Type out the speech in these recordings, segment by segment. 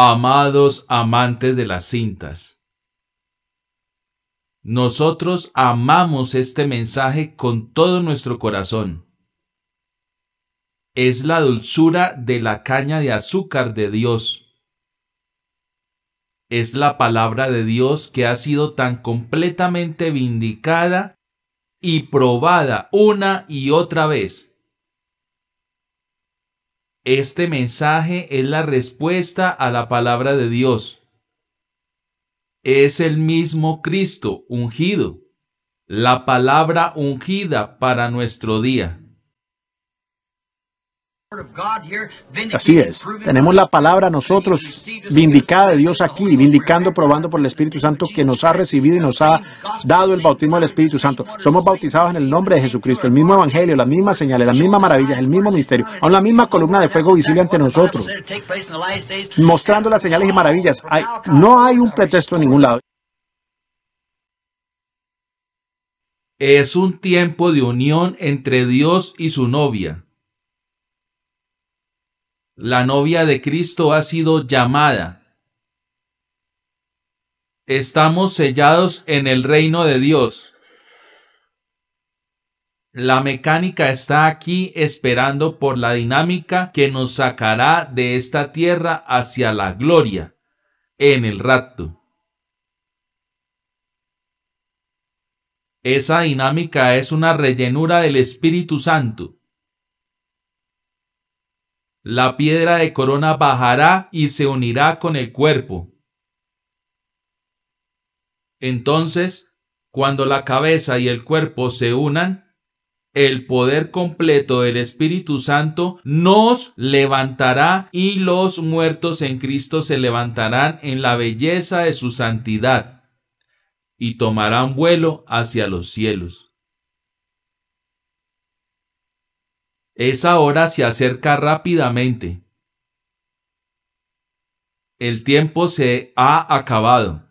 amados amantes de las cintas. Nosotros amamos este mensaje con todo nuestro corazón. Es la dulzura de la caña de azúcar de Dios. Es la palabra de Dios que ha sido tan completamente vindicada y probada una y otra vez este mensaje es la respuesta a la palabra de Dios. Es el mismo Cristo ungido, la palabra ungida para nuestro día. Así es, tenemos la palabra nosotros vindicada de Dios aquí, vindicando, probando por el Espíritu Santo que nos ha recibido y nos ha dado el bautismo del Espíritu Santo. Somos bautizados en el nombre de Jesucristo, el mismo Evangelio, las mismas señales, las mismas maravillas, el mismo misterio, aún la misma columna de fuego visible ante nosotros, mostrando las señales y maravillas. no hay un pretexto en ningún lado. Es un tiempo de unión entre Dios y su novia. La novia de Cristo ha sido llamada. Estamos sellados en el reino de Dios. La mecánica está aquí esperando por la dinámica que nos sacará de esta tierra hacia la gloria en el rapto. Esa dinámica es una rellenura del Espíritu Santo. La piedra de corona bajará y se unirá con el cuerpo. Entonces, cuando la cabeza y el cuerpo se unan, el poder completo del Espíritu Santo nos levantará y los muertos en Cristo se levantarán en la belleza de su santidad y tomarán vuelo hacia los cielos. Esa hora se acerca rápidamente. El tiempo se ha acabado.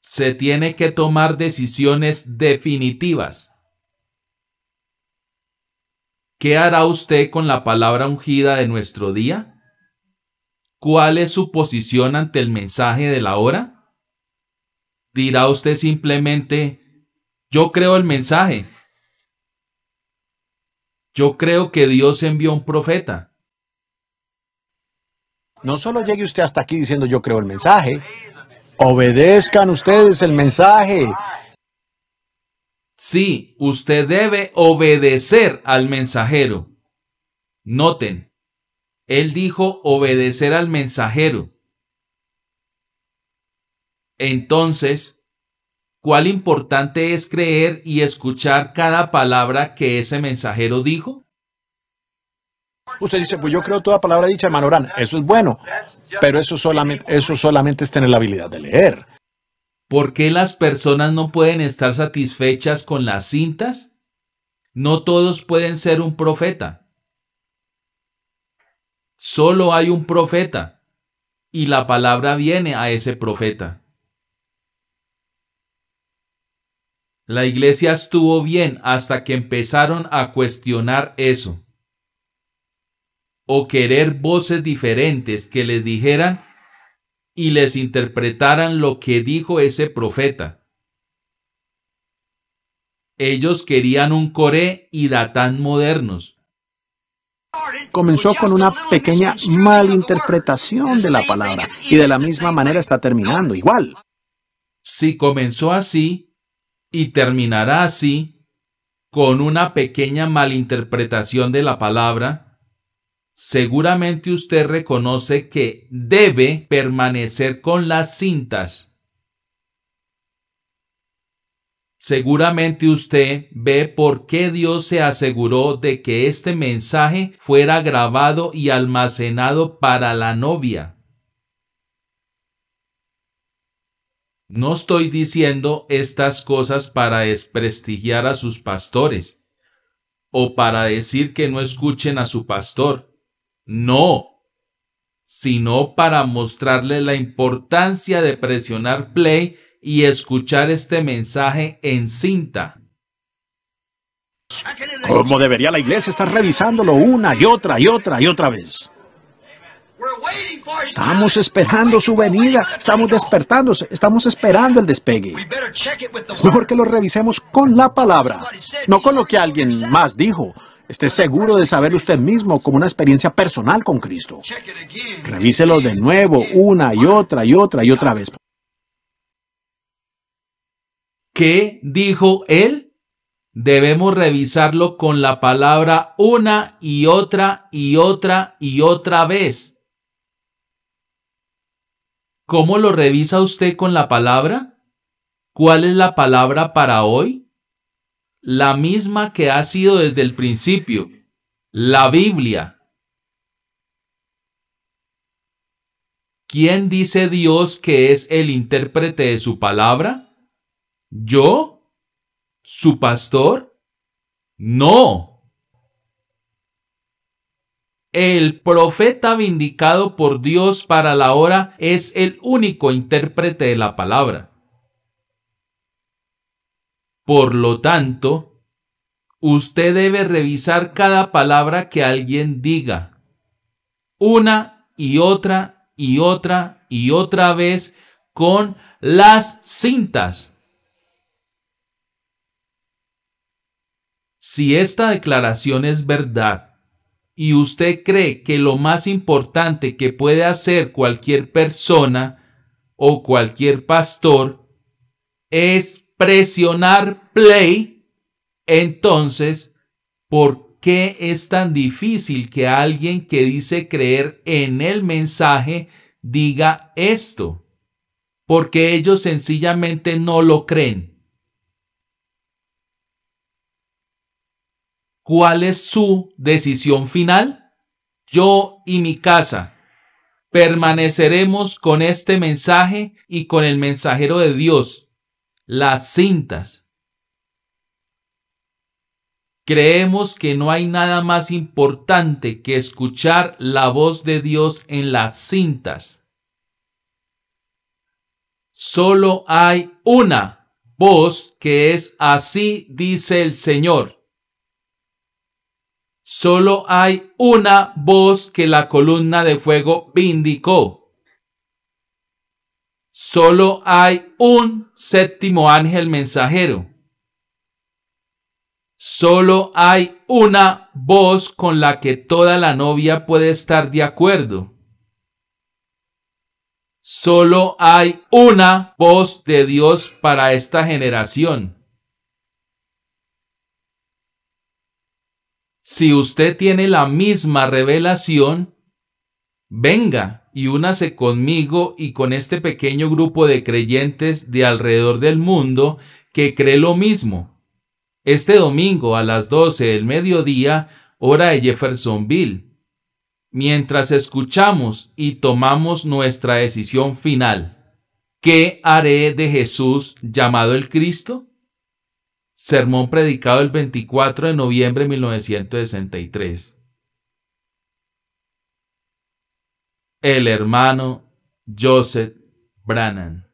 Se tiene que tomar decisiones definitivas. ¿Qué hará usted con la palabra ungida de nuestro día? ¿Cuál es su posición ante el mensaje de la hora? Dirá usted simplemente, yo creo el mensaje, yo creo que Dios envió un profeta. No solo llegue usted hasta aquí diciendo yo creo el mensaje, obedezcan ustedes el mensaje. Sí, usted debe obedecer al mensajero. Noten, él dijo obedecer al mensajero. Entonces, cuál importante es creer y escuchar cada palabra que ese mensajero dijo? Usted dice, pues yo creo toda palabra dicha hermano Manorán. Eso es bueno, pero eso solamente, eso solamente es tener la habilidad de leer. ¿Por qué las personas no pueden estar satisfechas con las cintas? No todos pueden ser un profeta. Solo hay un profeta y la palabra viene a ese profeta. La iglesia estuvo bien hasta que empezaron a cuestionar eso. O querer voces diferentes que les dijeran y les interpretaran lo que dijo ese profeta. Ellos querían un Coré y Datán modernos. Comenzó con una pequeña malinterpretación de la palabra y de la misma manera está terminando igual. Si comenzó así, y terminará así con una pequeña malinterpretación de la palabra, seguramente usted reconoce que debe permanecer con las cintas. Seguramente usted ve por qué Dios se aseguró de que este mensaje fuera grabado y almacenado para la novia. No estoy diciendo estas cosas para desprestigiar a sus pastores o para decir que no escuchen a su pastor. No, sino para mostrarle la importancia de presionar play y escuchar este mensaje en cinta. ¿Cómo debería la iglesia estar revisándolo una y otra y otra y otra vez. Estamos esperando su venida, estamos despertando, estamos esperando el despegue. Es mejor que lo revisemos con la palabra, no con lo que alguien más dijo. Esté seguro de saber usted mismo como una experiencia personal con Cristo. Revíselo de nuevo, una y otra y otra y otra vez. ¿Qué dijo él? Debemos revisarlo con la palabra una y otra y otra y otra vez. ¿Cómo lo revisa usted con la palabra? ¿Cuál es la palabra para hoy? La misma que ha sido desde el principio, la Biblia. ¿Quién dice Dios que es el intérprete de su palabra? ¿Yo? ¿Su pastor? No. El profeta vindicado por Dios para la hora es el único intérprete de la palabra. Por lo tanto, usted debe revisar cada palabra que alguien diga. Una y otra y otra y otra vez con las cintas. Si esta declaración es verdad, y usted cree que lo más importante que puede hacer cualquier persona o cualquier pastor es presionar play, entonces, ¿por qué es tan difícil que alguien que dice creer en el mensaje diga esto? Porque ellos sencillamente no lo creen. ¿Cuál es su decisión final? Yo y mi casa permaneceremos con este mensaje y con el mensajero de Dios. Las cintas. Creemos que no hay nada más importante que escuchar la voz de Dios en las cintas. Solo hay una voz que es así dice el Señor. Solo hay una voz que la columna de fuego vindicó. Solo hay un séptimo ángel mensajero. Solo hay una voz con la que toda la novia puede estar de acuerdo. Solo hay una voz de Dios para esta generación. si usted tiene la misma revelación, venga y únase conmigo y con este pequeño grupo de creyentes de alrededor del mundo que cree lo mismo. Este domingo a las 12 del mediodía, hora de Jeffersonville, mientras escuchamos y tomamos nuestra decisión final. ¿Qué haré de Jesús llamado el Cristo? Sermón predicado el 24 de noviembre de 1963. El hermano Joseph Brannan.